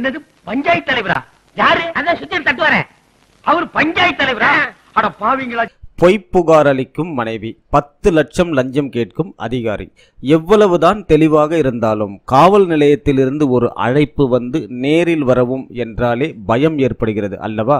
என்னது பஞ்சாயத்து தலைவரா யாரு அதான் சுத்தி தட்டு அவர் பஞ்சாயத்து தலைவரா அட பாவிங்களா பொய்ப்புகார் அளிக்கும் மனைவி பத்து லட்சம் லஞ்சம் கேட்கும் அதிகாரி எவ்வளவுதான் தெளிவாக இருந்தாலும் காவல் நிலையத்திலிருந்து ஒரு அழைப்பு வந்து நேரில் வரவும் என்றாலே பயம் ஏற்படுகிறது அல்லவா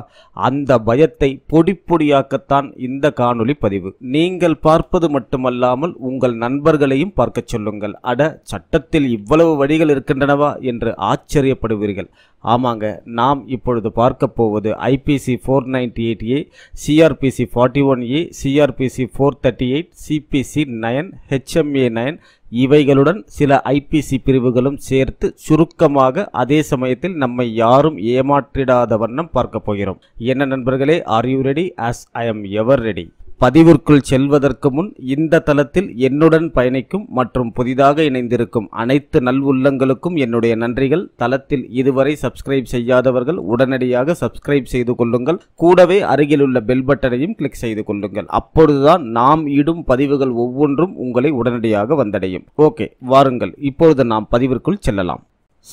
அந்த பயத்தை பொடி பொடியாக்கத்தான் இந்த காணொளி பதிவு நீங்கள் பார்ப்பது மட்டுமல்லாமல் உங்கள் நண்பர்களையும் பார்க்க சொல்லுங்கள் அட சட்டத்தில் இவ்வளவு வழிகள் இருக்கின்றனவா என்று ஆச்சரியப்படுவீர்கள் ஆமாங்க நாம் இப்பொழுது பார்க்க போவது IPC four ninety eight A CrPC forty one A CrPC four thirty eight CPC nine HMA nine இவைகளுடன் சில ஐபிசி பிரிவுகளும் சேர்த்து சுருக்கமாக அதே சமயத்தில் நம்மை யாரும் ஏமாற்றிடாத வண்ணம் பார்க்க போகிறோம் என்ன நண்பர்களே are you ready as I am ever ready பதிவிற்குள் செல்வதற்கு முன் இந்த தளத்தில் என்னுடன் பயணிக்கும் மற்றும் புதிதாக இணைந்திருக்கும் அனைத்து நல்வுள்ளங்களுக்கும் என்னுடைய நன்றிகள் தளத்தில் இதுவரை சப்ஸ்கிரைப் செய்யாதவர்கள் உடனடியாக சப்ஸ்கிரைப் செய்து கொள்ளுங்கள் கூடவே அருகிலுள்ள பெல் பட்டனையும் கிளிக் செய்து கொள்ளுங்கள் அப்பொழுதுதான் நாம் இடும் பதிவுகள் ஒவ்வொன்றும் உங்களை உடனடியாக வந்தடையும் ஓகே வாருங்கள் இப்பொழுது நாம் பதிவிற்குள் செல்லலாம்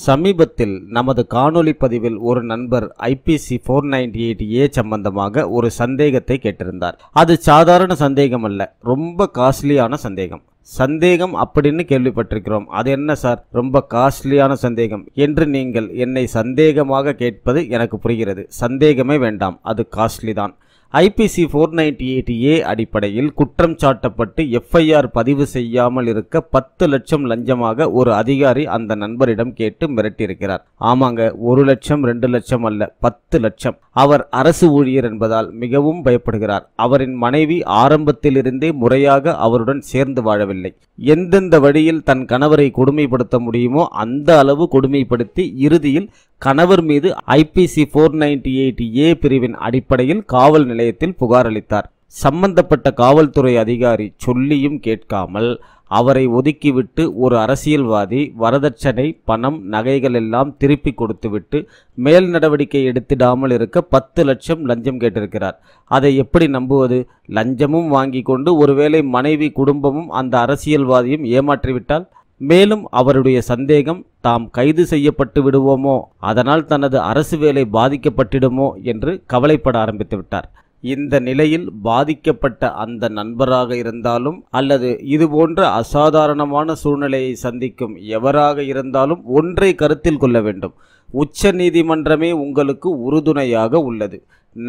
சமீபத்தில் நமது காணொளி பதிவில் ஒரு நண்பர் IPC four ninety eight A சம்பந்தமாக ஒரு சந்தேகத்தை கேட்டிருந்தார் அது சாதாரண சந்தேகம் அல்ல ரொம்ப காஸ்ட்லியான சந்தேகம் சந்தேகம் அப்படின்னு கேள்விப்பட்டிருக்கிறோம் அது என்ன சார் ரொம்ப காஸ்ட்லியான சந்தேகம் என்று நீங்கள் என்னை சந்தேகமாக கேட்பது எனக்கு புரிகிறது சந்தேகமே வேண்டாம் அது காஸ்ட்லி தான் IPC four ninety eight A அடிப்படையில் குற்றம் சாட்டப்பட்டு எஃப்ஐஆர் பதிவு செய்யாமல் இருக்க பத்து லட்சம் லஞ்சமாக ஒரு அதிகாரி அந்த நண்பரிடம் கேட்டு மிரட்டியிருக்கிறார் ஆமாங்க ஒரு லட்சம் ரெண்டு லட்சம் அல்ல பத்து லட்சம் அவர் அரசு ஊழியர் என்பதால் மிகவும் பயப்படுகிறார் அவரின் மனைவி ஆரம்பத்திலிருந்தே முறையாக அவருடன் சேர்ந்து வாழவில்லை எந்தெந்த வழியில் தன் கணவரை கொடுமைப்படுத்த முடியுமோ அந்த அளவு கொடுமைப்படுத்தி இறுதியில் கணவர் மீது IPC four ninety eight A பிரிவின் அடிப்படையில் காவல் நிலையத்தில் புகார் அளித்தார் சம்பந்தப்பட்ட காவல்துறை அதிகாரி சொல்லியும் கேட்காமல் அவரை ஒதுக்கிவிட்டு ஒரு அரசியல்வாதி வரதட்சணை பணம் நகைகள் எல்லாம் திருப்பி கொடுத்துவிட்டு மேல் நடவடிக்கை எடுத்திடாமல் இருக்க பத்து லட்சம் லஞ்சம் கேட்டிருக்கிறார் அதை எப்படி நம்புவது லஞ்சமும் வாங்கி கொண்டு ஒருவேளை மனைவி குடும்பமும் அந்த அரசியல்வாதியும் ஏமாற்றிவிட்டால் மேலும் அவருடைய சந்தேகம் தாம் கைது செய்யப்பட்டு விடுவோமோ அதனால் தனது அரசு வேலை பாதிக்கப்பட்டிடுமோ என்று கவலைப்பட ஆரம்பித்து விட்டார் இந்த நிலையில் பாதிக்கப்பட்ட அந்த நண்பராக இருந்தாலும் அல்லது இதுபோன்ற அசாதாரணமான சூழ்நிலையை சந்திக்கும் எவராக இருந்தாலும் ஒன்றை கருத்தில் கொள்ள வேண்டும் உச்ச நீதிமன்றமே உங்களுக்கு உறுதுணையாக உள்ளது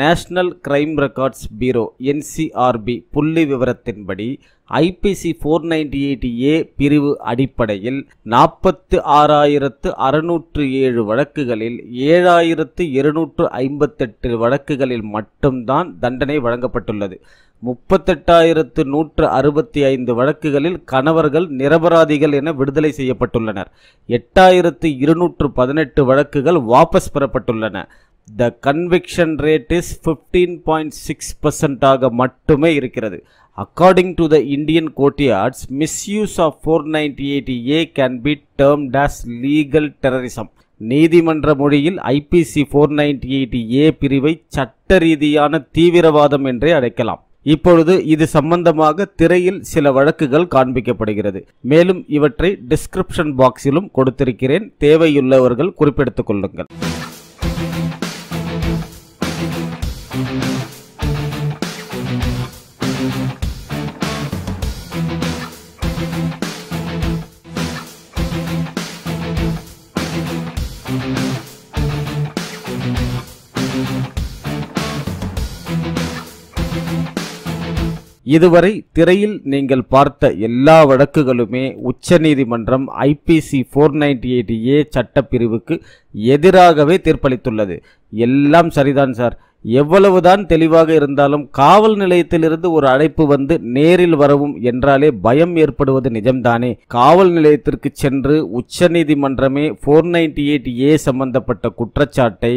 national crime records bureau NCRB புள்ளி விவரத்தின்படி IPC four ninety eight A பிரிவு அடிப்படையில் நாற்பத்து ஆறாயிரத்து அறுநூற்று ஏழு வழக்குகளில் ஏழாயிரத்து இருநூற்று ஐம்பத்தெட்டு வழக்குகளில் மட்டும்தான் தண்டனை வழங்கப்பட்டுள்ளது முப்பத்தெட்டாயிரத்து நூற்று அறுபத்தி ஐந்து வழக்குகளில் கணவர்கள் நிரபராதிகள் என விடுதலை செய்யப்பட்டுள்ளனர் எட்டாயிரத்து இருநூற்று பதினெட்டு வழக்குகள் வாபஸ் பெறப்பட்டுள்ளன the conviction rate is fifteen point six பர்சன்டாக மட்டுமே இருக்கிறது according to the Indian courtyards misuse of four ninety eight A can be termed as legal terrorism நீதிமன்ற மொழியில் IPC four ninety eight A பிரிவை சட்ட ரீதியான தீவிரவாதம் என்றே அழைக்கலாம் இப்பொழுது இது சம்பந்தமாக திரையில் சில வழக்குகள் காண்பிக்கப்படுகிறது மேலும் இவற்றை டிஸ்கிரிப்ஷன் பாக்ஸிலும் கொடுத்திருக்கிறேன் தேவையுள்ளவர்கள் குறிப்பிடுத்துக் கொள்ளுங்கள் இதுவரை திரையில் நீங்கள் பார்த்த எல்லா வழக்குகளுமே உச்சநீதிமன்றம் IPC four ninety eight A சட்டப்பிரிவுக்கு எதிராகவே தீர்ப்பளித்துள்ளது எல்லாம் சரிதான் சார் எவ்வளவுதான் தெளிவாக இருந்தாலும் காவல் நிலையத்திலிருந்து ஒரு அழைப்பு வந்து நேரில் வரவும் என்றாலே பயம் ஏற்படுவது நிஜம்தானே காவல் நிலையத்திற்கு சென்று உச்சநீதிமன்றமே ஃபோர் நைன்டி எயிட் ஏ சம்பந்தப்பட்ட குற்றச்சாட்டை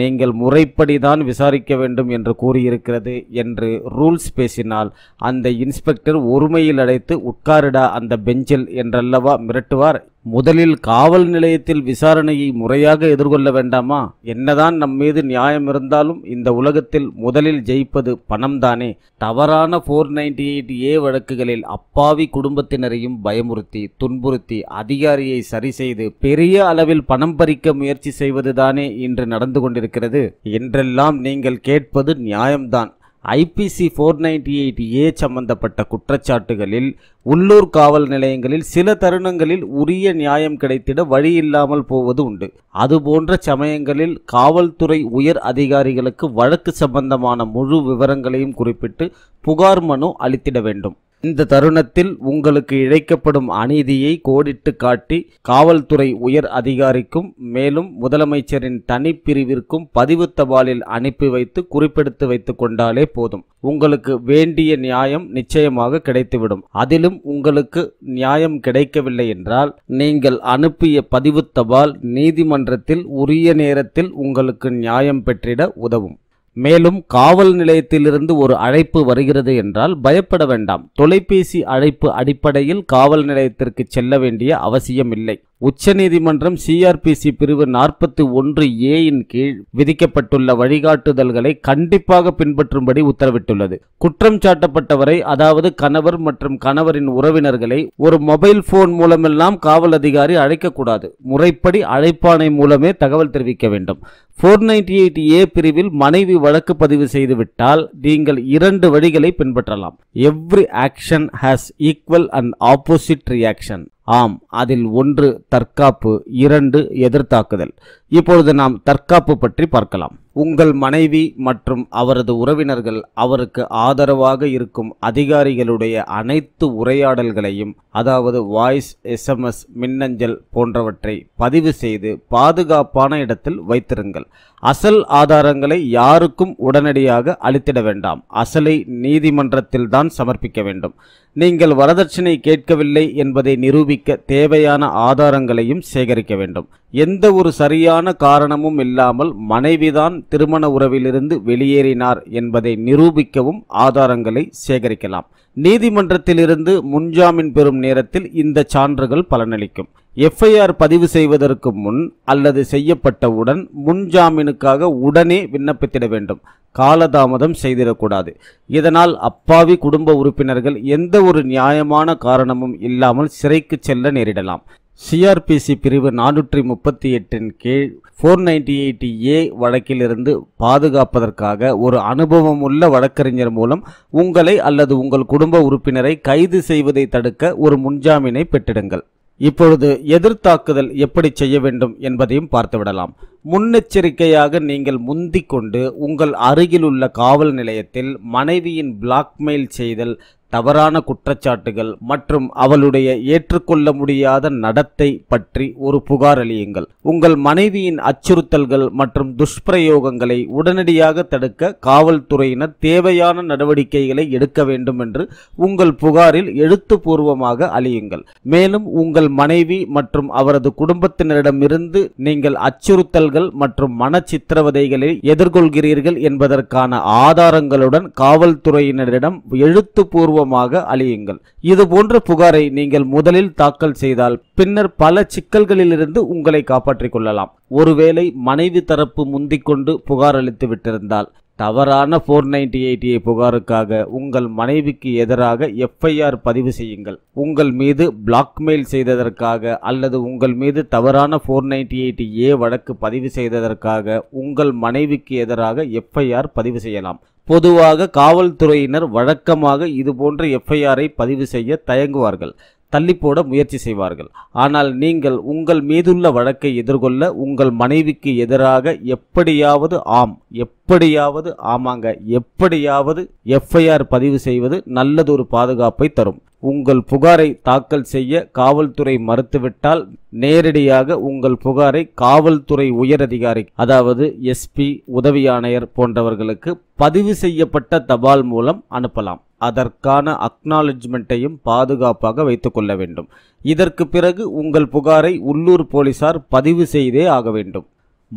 நீங்கள் முறைப்படி தான் விசாரிக்க வேண்டும் என்று கூறியிருக்கிறது என்று ரூல்ஸ் பேசினால் அந்த இன்ஸ்பெக்டர் ஒருமையில் அழைத்து உட்காரிடா அந்த பெஞ்சில் என்றல்லவா மிரட்டுவார் முதலில் காவல் நிலையத்தில் விசாரணையை முறையாக எதிர்கொள்ள வேண்டாமா என்னதான் நம் மீது நியாயம் இருந்தாலும் இந்த உலகத்தில் முதலில் ஜெயிப்பது பணம்தானே தவறான ஃபோர் நைன்டி எயிட் ஏ வழக்குகளில் அப்பாவி குடும்பத்தினரையும் பயமுறுத்தி துன்புறுத்தி அதிகாரியை சரி செய்து பெரிய அளவில் பணம் பறிக்க முயற்சி செய்வதுதானே இன்று நடந்து கொண்டிருக்கிறது என்றெல்லாம் நீங்கள் கேட்பது நியாயம்தான் IPC four ninety eight A சம்பந்தப்பட்ட குற்றச்சாட்டுகளில் உள்ளூர் காவல் நிலையங்களில் சில தருணங்களில் உரிய நியாயம் கிடைத்திட வழி இல்லாமல் போவது உண்டு அதுபோன்ற சமயங்களில் காவல்துறை உயர் அதிகாரிகளுக்கு வழக்கு சம்பந்தமான முழு விவரங்களையும் குறிப்பிட்டு புகார் மனு அளித்திட வேண்டும் இந்த தருணத்தில் உங்களுக்கு இழைக்கப்படும் அநீதியை கோடிட்டு காட்டி காவல்துறை உயர் அதிகாரிக்கும் மேலும் முதலமைச்சரின் தனிப்பிரிவிற்கும் பதிவு தபாலில் அனுப்பி வைத்து குறிப்பெடுத்து வைத்து கொண்டாலே போதும் உங்களுக்கு வேண்டிய நியாயம் நிச்சயமாக கிடைத்துவிடும் அதிலும் வரைக்கும் உங்களுக்கு நியாயம் கிடைக்கவில்லை என்றால் நீங்கள் அனுப்பிய பதிவு தபால் நீதிமன்றத்தில் உரிய நேரத்தில் உங்களுக்கு நியாயம் பெற்றிட உதவும் மேலும் காவல் நிலையத்திலிருந்து ஒரு அழைப்பு வருகிறது என்றால் பயப்பட வேண்டாம் தொலைபேசி அழைப்பு அடிப்படையில் காவல் நிலையத்திற்கு செல்ல வேண்டிய அவசியம் இல்லை உச்சநீதிமன்றம் சிஆர்பிசி பிரிவு நாற்பத்தி ஒன்று ஏயின் கீழ் விதிக்கப்பட்டுள்ள வழிகாட்டுதல்களை கண்டிப்பாக பின்பற்றும்படி உத்தரவிட்டுள்ளது குற்றம் சாட்டப்பட்டவரை அதாவது கணவர் மற்றும் கணவரின் உறவினர்களை ஒரு மொபைல் போன் மூலமெல்லாம் காவல் அதிகாரி அழைக்கக்கூடாது முறைப்படி அழைப்பானை மூலமே தகவல் தெரிவிக்க வேண்டும் போர் நைன்டி எயிட் ஏ பிரிவில் மனைவி வழக்கு பதிவு செய்துவிட்டால் நீங்கள் இரண்டு வழிகளை பின்பற்றலாம் every action has equal and opposite reaction ஆம் அதில் ஒன்று தற்காப்பு இரண்டு எதிர்த்தாக்குதல் இப்பொழுது நாம் தற்காப்பு பற்றி பார்க்கலாம் உங்கள் மனைவி மற்றும் அவரது உறவினர்கள் அவருக்கு ஆதரவாக இருக்கும் அதிகாரிகளுடைய அனைத்து உரையாடல்களையும் அதாவது வாய்ஸ் எஸ்எம்எஸ் மின்னஞ்சல் போன்றவற்றை பதிவு செய்து பாதுகாப்பான இடத்தில் வைத்திருங்கள் அசல் ஆதாரங்களை யாருக்கும் உடனடியாக அளித்திட வேண்டாம் அசலை நீதிமன்றத்தில் தான் சமர்ப்பிக்க வேண்டும் நீங்கள் வரதட்சணை கேட்கவில்லை என்பதை நிரூபிக்க தேவையான ஆதாரங்களையும் சேகரிக்க வேண்டும் எந்த ஒரு சரியான காரணமும் இல்லாமல் மனைவிதான் திருமண உறவிலிருந்து வெளியேறினார் என்பதை நிரூபிக்கவும் ஆதாரங்களை சேகரிக்கலாம் நீதிமன்றத்திலிருந்து முன்ஜாமீன் பெறும் நேரத்தில் இந்த சான்றுகள் பலனளிக்கும் எஃப்ஐஆர் பதிவு செய்வதற்கு முன் அல்லது செய்யப்பட்டவுடன் முன்ஜாமீனுக்காக உடனே விண்ணப்பித்திட வேண்டும் காலதாமதம் செய்திடக்கூடாது இதனால் அப்பாவி குடும்ப உறுப்பினர்கள் எந்த ஒரு நியாயமான காரணமும் இல்லாமல் சிறைக்கு செல்ல நேரிடலாம் சிஆர்பிசி பிரிவு நானூற்றி முப்பத்தி எட்டின் கீழ் ஃபோர் நைன்டி எயிட் ஏ வழக்கிலிருந்து பாதுகாப்பதற்காக ஒரு அனுபவமுள்ள வழக்கறிஞர் மூலம் உங்களை அல்லது உங்கள் குடும்ப உறுப்பினரை கைது செய்வதை தடுக்க ஒரு முன்ஜாமீனை பெற்றிடுங்கள் இப்பொழுது எதிர்த்தாக்குதல் எப்படி செய்ய வேண்டும் என்பதையும் பார்த்துவிடலாம் முன்னெச்சரிக்கையாக நீங்கள் முந்திக் கொண்டு உங்கள் உள்ள காவல் நிலையத்தில் மனைவியின் பிளாக்மெயில் செய்தல் தவறான குற்றச்சாட்டுகள் மற்றும் அவளுடைய ஏற்றுக்கொள்ள முடியாத நடத்தை பற்றி ஒரு புகார் அளியுங்கள் உங்கள் மனைவியின் அச்சுறுத்தல்கள் மற்றும் துஷ்பிரயோகங்களை உடனடியாக தடுக்க காவல்துறையினர் தேவையான நடவடிக்கைகளை எடுக்க வேண்டும் என்று உங்கள் புகாரில் எழுத்துப்பூர்வமாக அழியுங்கள் மேலும் உங்கள் மனைவி மற்றும் அவரது குடும்பத்தினரிடமிருந்து நீங்கள் அச்சுறுத்தல்கள் மற்றும் மன சித்திரவதைகளை எதிர்கொள்கிறீர்கள் என்பதற்கான ஆதாரங்களுடன் காவல்துறையினரிடம் எழுத்துப்பூர்வ மறைமுகமாக அழியுங்கள் இதுபோன்ற புகாரை நீங்கள் முதலில் தாக்கல் செய்தால் பின்னர் பல சிக்கல்களிலிருந்து உங்களை காப்பாற்றிக் கொள்ளலாம் ஒருவேளை மனைவி தரப்பு முந்திக்கொண்டு புகார் அளித்து விட்டிருந்தால் தவறான ஃபோர் நைன்டி எயிட் ஏ புகாருக்காக உங்கள் மனைவிக்கு எதிராக எஃப்ஐஆர் பதிவு செய்யுங்கள் உங்கள் மீது பிளாக்மெயில் செய்ததற்காக அல்லது உங்கள் மீது தவறான ஃபோர் நைன்டி எயிட் ஏ வழக்கு பதிவு செய்ததற்காக உங்கள் மனைவிக்கு எதிராக எஃப்ஐஆர் பதிவு செய்யலாம் பொதுவாக காவல்துறையினர் வழக்கமாக இதுபோன்ற எஃப்ஐஆரை பதிவு செய்ய தயங்குவார்கள் தள்ளிப்போட முயற்சி செய்வார்கள் ஆனால் நீங்கள் உங்கள் மீதுள்ள வழக்கை எதிர்கொள்ள உங்கள் மனைவிக்கு எதிராக எப்படியாவது ஆம் எப்படியாவது ஆமாங்க எப்படியாவது எஃப்ஐஆர் பதிவு செய்வது நல்லதொரு பாதுகாப்பை தரும் உங்கள் புகாரை தாக்கல் செய்ய காவல்துறை மறுத்துவிட்டால் நேரடியாக உங்கள் புகாரை காவல்துறை உயரதிகாரி அதாவது எஸ்பி உதவி ஆணையர் போன்றவர்களுக்கு பதிவு செய்யப்பட்ட தபால் மூலம் அனுப்பலாம் அதற்கான அக்னாலஜ்மெண்ட்டையும் பாதுகாப்பாக வைத்துக்கொள்ள வேண்டும் இதற்கு பிறகு உங்கள் புகாரை உள்ளூர் போலீசார் பதிவு செய்தே ஆக வேண்டும்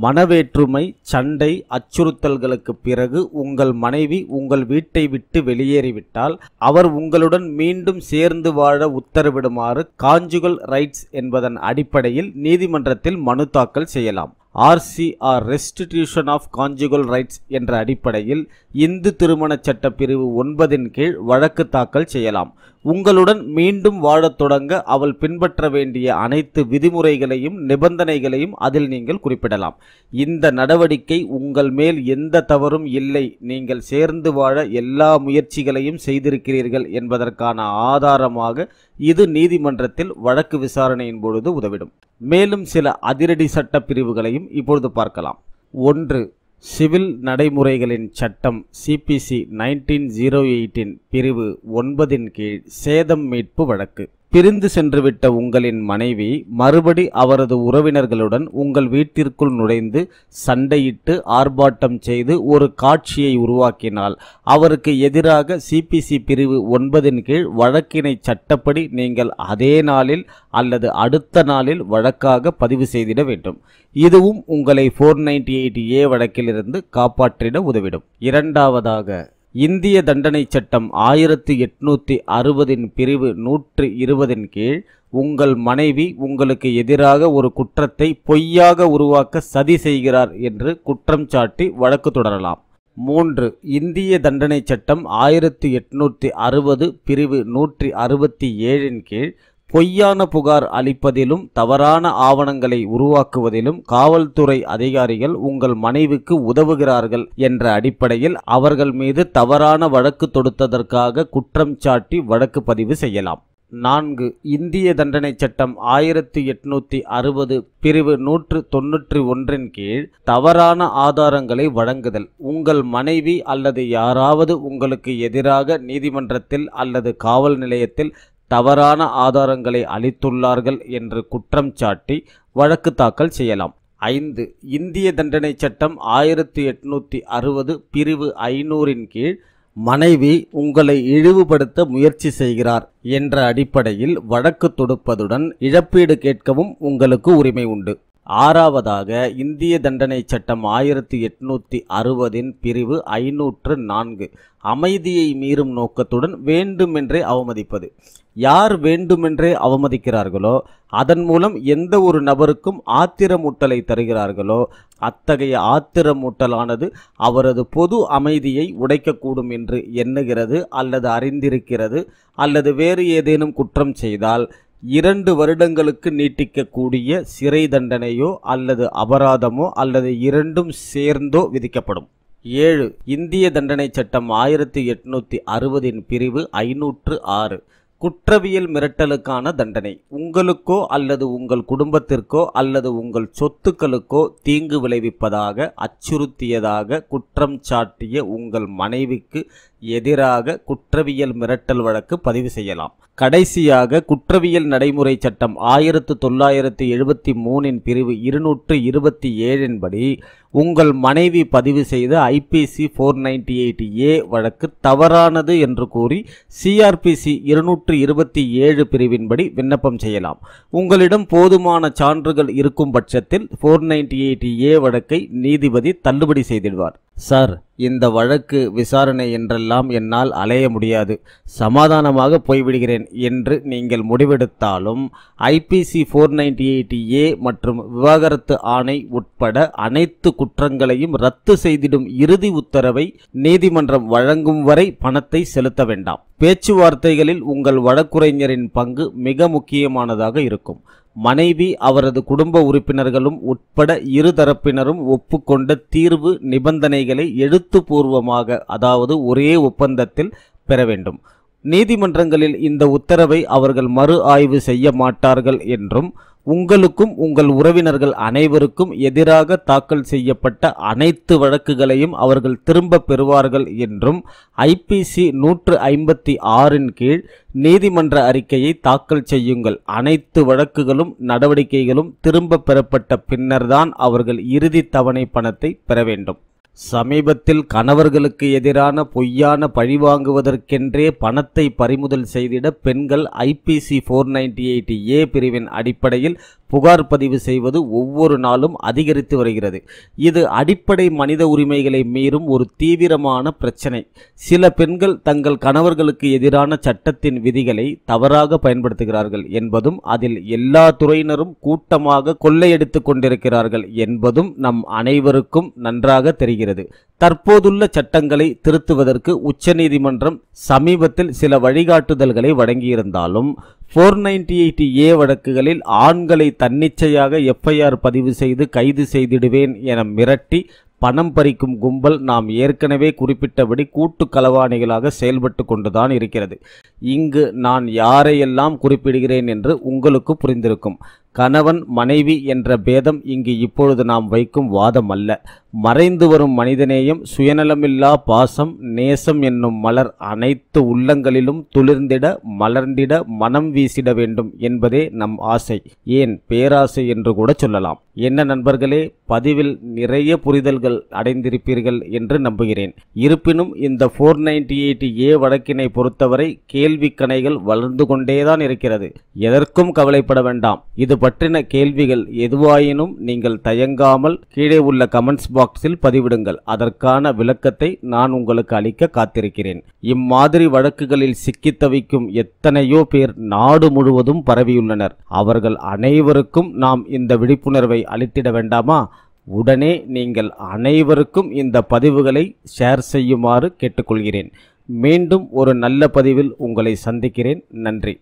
மனவேற்றுமை சண்டை அச்சுறுத்தல்களுக்கு பிறகு உங்கள் மனைவி உங்கள் வீட்டை விட்டு வெளியேறிவிட்டால் அவர் உங்களுடன் மீண்டும் சேர்ந்து வாழ உத்தரவிடுமாறு காஞ்சுகல் ரைட்ஸ் என்பதன் அடிப்படையில் நீதிமன்றத்தில் மனு தாக்கல் செய்யலாம் RCR restitution of conjugal rights என்ற அடிப்படையில் இந்து திருமண சட்ட பிரிவு ஒன்பதின் கீழ் வழக்கு தாக்கல் செய்யலாம் உங்களுடன் மீண்டும் வாழத் தொடங்க அவள் பின்பற்ற வேண்டிய அனைத்து விதிமுறைகளையும் நிபந்தனைகளையும் அதில் நீங்கள் குறிப்பிடலாம் இந்த நடவடிக்கை உங்கள் மேல் எந்த தவறும் இல்லை நீங்கள் சேர்ந்து வாழ எல்லா முயற்சிகளையும் செய்திருக்கிறீர்கள் என்பதற்கான ஆதாரமாக இது நீதிமன்றத்தில் வழக்கு விசாரணையின் பொழுது உதவிடும் மேலும் சில அதிரடி சட்ட பிரிவுகளையும் இப்பொழுது பார்க்கலாம் ஒன்று சிவில் நடைமுறைகளின் சட்டம் சிபிசி நைன்டீன் ஜீரோ எயிட்டின் பிரிவு ஒன்பதின் கீழ் சேதம் மீட்பு வழக்கு பிரிந்து சென்றுவிட்ட உங்களின் மனைவி மறுபடி அவரது உறவினர்களுடன் உங்கள் வீட்டிற்குள் நுழைந்து சண்டையிட்டு ஆர்ப்பாட்டம் செய்து ஒரு காட்சியை உருவாக்கினால் அவருக்கு எதிராக சிபிசி பிரிவு ஒன்பதின் கீழ் வழக்கினை சட்டப்படி நீங்கள் அதே நாளில் அல்லது அடுத்த நாளில் வழக்காக பதிவு செய்திட வேண்டும் இதுவும் உங்களை ஃபோர் நைன்டி எயிட் ஏ வழக்கிலிருந்து காப்பாற்றிட உதவிடும் இரண்டாவதாக இந்திய தண்டனை சட்டம் ஆயிரத்தி எட்நூற்றி அறுபதின் பிரிவு நூற்று இருபதின் கீழ் உங்கள் மனைவி உங்களுக்கு எதிராக ஒரு குற்றத்தை பொய்யாக உருவாக்க சதி செய்கிறார் என்று குற்றம் சாட்டி வழக்கு தொடரலாம் மூன்று இந்திய தண்டனை சட்டம் ஆயிரத்தி எட்நூற்றி அறுபது பிரிவு நூற்றி அறுபத்தி ஏழின் கீழ் பொய்யான புகார் அளிப்பதிலும் தவறான ஆவணங்களை உருவாக்குவதிலும் காவல்துறை அதிகாரிகள் உங்கள் மனைவிக்கு உதவுகிறார்கள் என்ற அடிப்படையில் அவர்கள் மீது தவறான வழக்கு தொடுத்ததற்காக குற்றம் சாட்டி வழக்கு பதிவு செய்யலாம் நான்கு இந்திய தண்டனை சட்டம் ஆயிரத்தி எட்நூத்தி அறுபது பிரிவு நூற்று தொன்னூற்றி ஒன்றின் கீழ் தவறான ஆதாரங்களை வழங்குதல் உங்கள் மனைவி அல்லது யாராவது உங்களுக்கு எதிராக நீதிமன்றத்தில் அல்லது காவல் நிலையத்தில் தவறான ஆதாரங்களை அளித்துள்ளார்கள் என்று குற்றம் சாட்டி வழக்கு தாக்கல் செய்யலாம் ஐந்து இந்திய தண்டனை சட்டம் ஆயிரத்தி எட்நூத்தி அறுபது பிரிவு ஐநூறின் கீழ் மனைவி உங்களை இழிவுபடுத்த முயற்சி செய்கிறார் என்ற அடிப்படையில் வழக்கு தொடுப்பதுடன் இழப்பீடு கேட்கவும் உங்களுக்கு உரிமை உண்டு ஆறாவதாக இந்திய தண்டனை சட்டம் ஆயிரத்தி எட்நூற்றி அறுபதின் பிரிவு ஐநூற்று நான்கு அமைதியை மீறும் நோக்கத்துடன் வேண்டுமென்றே அவமதிப்பது யார் வேண்டுமென்றே அவமதிக்கிறார்களோ அதன் மூலம் எந்த ஒரு நபருக்கும் ஆத்திரமூட்டலை தருகிறார்களோ அத்தகைய ஆத்திரமூட்டலானது அவரது பொது அமைதியை உடைக்கக்கூடும் என்று எண்ணுகிறது அல்லது அறிந்திருக்கிறது அல்லது வேறு ஏதேனும் குற்றம் செய்தால் இரண்டு வருடங்களுக்கு நீட்டிக்கக்கூடிய சிறை தண்டனையோ அல்லது அபராதமோ அல்லது இரண்டும் சேர்ந்தோ விதிக்கப்படும் ஏழு இந்திய தண்டனை சட்டம் ஆயிரத்தி எட்நூத்தி அறுபதின் பிரிவு ஐநூற்று ஆறு குற்றவியல் மிரட்டலுக்கான தண்டனை உங்களுக்கோ அல்லது உங்கள் குடும்பத்திற்கோ அல்லது உங்கள் சொத்துக்களுக்கோ தீங்கு விளைவிப்பதாக அச்சுறுத்தியதாக குற்றம் சாட்டிய உங்கள் மனைவிக்கு எதிராக குற்றவியல் மிரட்டல் வழக்கு பதிவு செய்யலாம் கடைசியாக குற்றவியல் நடைமுறை சட்டம் ஆயிரத்து தொள்ளாயிரத்து எழுபத்தி மூணின் பிரிவு இருநூற்று இருபத்தி ஏழின் படி உங்கள் மனைவி பதிவு செய்த IPC four ninety eight A வழக்கு தவறானது என்று கூறி சிஆர்பிசி இருநூற்று இருபத்தி ஏழு பிரிவின்படி விண்ணப்பம் செய்யலாம் உங்களிடம் போதுமான சான்றுகள் இருக்கும் பட்சத்தில் ஃபோர் நைன்டி எயிட் ஏ வழக்கை நீதிபதி தள்ளுபடி செய்திடுவார் சார் இந்த வழக்கு விசாரணை என்றெல்லாம் என்னால் அலைய முடியாது சமாதானமாக போய்விடுகிறேன் என்று நீங்கள் முடிவெடுத்தாலும் IPC four ninety eight A மற்றும் விவாகரத்து ஆணை உட்பட அனைத்து குற்றங்களையும் ரத்து செய்திடும் இறுதி உத்தரவை நீதிமன்றம் வழங்கும் வரை பணத்தை செலுத்த வேண்டாம் பேச்சுவார்த்தைகளில் உங்கள் வழக்குரைஞரின் பங்கு மிக முக்கியமானதாக இருக்கும் மனைவி அவரது குடும்ப உறுப்பினர்களும் உட்பட இருதரப்பினரும் ஒப்புக்கொண்ட தீர்வு நிபந்தனைகளை எழுத்துப்பூர்வமாக அதாவது ஒரே ஒப்பந்தத்தில் பெற வேண்டும் நீதிமன்றங்களில் இந்த உத்தரவை அவர்கள் மறு ஆய்வு செய்ய மாட்டார்கள் என்றும் உங்களுக்கும் உங்கள் உறவினர்கள் அனைவருக்கும் எதிராக தாக்கல் செய்யப்பட்ட அனைத்து வழக்குகளையும் அவர்கள் திரும்ப பெறுவார்கள் என்றும் ஐபிசி நூற்று ஐம்பத்தி ஆறின் கீழ் நீதிமன்ற அறிக்கையை தாக்கல் செய்யுங்கள் அனைத்து வழக்குகளும் நடவடிக்கைகளும் திரும்ப பெறப்பட்ட பின்னர்தான் அவர்கள் இறுதி தவணை பணத்தை பெற வேண்டும் சமீபத்தில் கணவர்களுக்கு எதிரான பொய்யான பழிவாங்குவதற்கென்றே பணத்தை பறிமுதல் செய்திட பெண்கள் IPC four ninety eight A பிரிவின் அடிப்படையில் புகார் பதிவு செய்வது ஒவ்வொரு நாளும் அதிகரித்து வருகிறது இது அடிப்படை மனித உரிமைகளை மீறும் ஒரு தீவிரமான பிரச்சினை சில பெண்கள் தங்கள் கணவர்களுக்கு எதிரான சட்டத்தின் விதிகளை தவறாக பயன்படுத்துகிறார்கள் என்பதும் அதில் எல்லா துறையினரும் கூட்டமாக கொள்ளையடித்து கொண்டிருக்கிறார்கள் என்பதும் நம் அனைவருக்கும் நன்றாக தெரிகிறது தற்போதுள்ள சட்டங்களை திருத்துவதற்கு உச்சநீதிமன்றம் சமீபத்தில் சில வழிகாட்டுதல்களை வழங்கியிருந்தாலும் ஃபோர் நைன்டி எயிட் ஏ வழக்குகளில் ஆண்களை தன்னிச்சையாக எஃப்ஐஆர் பதிவு செய்து கைது செய்திடுவேன் என மிரட்டி பணம் பறிக்கும் கும்பல் நாம் ஏற்கனவே குறிப்பிட்டபடி கூட்டு களவாணிகளாக செயல்பட்டு கொண்டுதான் இருக்கிறது இங்கு நான் யாரையெல்லாம் குறிப்பிடுகிறேன் என்று உங்களுக்கு புரிந்திருக்கும் கணவன் மனைவி என்ற பேதம் இங்கு இப்பொழுது நாம் வைக்கும் வாதம் அல்ல மறைந்து வரும் மனிதநேயம் சுயநலமில்லா பாசம் நேசம் என்னும் மலர் அனைத்து உள்ளங்களிலும் துளிர்ந்திட மலர்ந்திட மனம் வீசிட வேண்டும் என்பதே நம் ஆசை ஏன் பேராசை என்று கூட சொல்லலாம் என்ன நண்பர்களே பதிவில் நிறைய புரிதல்கள் அடைந்திருப்பீர்கள் என்று நம்புகிறேன் இருப்பினும் இந்த ஃபோர் நைன்டி எயிட் ஏ வழக்கினை பொறுத்தவரை கேள்வி கணைகள் வளர்ந்து கொண்டேதான் இருக்கிறது எதற்கும் கவலைப்பட வேண்டாம் இது பற்றின கேள்விகள் எதுவாயினும் நீங்கள் தயங்காமல் கீழே உள்ள கமெண்ட்ஸ் பாக்ஸ் பாக்ஸில் பதிவிடுங்கள் அதற்கான விளக்கத்தை நான் உங்களுக்கு அளிக்க காத்திருக்கிறேன் இம்மாதிரி வழக்குகளில் சிக்கி தவிக்கும் எத்தனையோ பேர் நாடு முழுவதும் பரவியுள்ளனர் அவர்கள் அனைவருக்கும் நாம் இந்த விழிப்புணர்வை அளித்திட வேண்டாமா உடனே நீங்கள் அனைவருக்கும் இந்த பதிவுகளை ஷேர் செய்யுமாறு கேட்டுக்கொள்கிறேன் மீண்டும் ஒரு நல்ல பதிவில் உங்களை சந்திக்கிறேன் நன்றி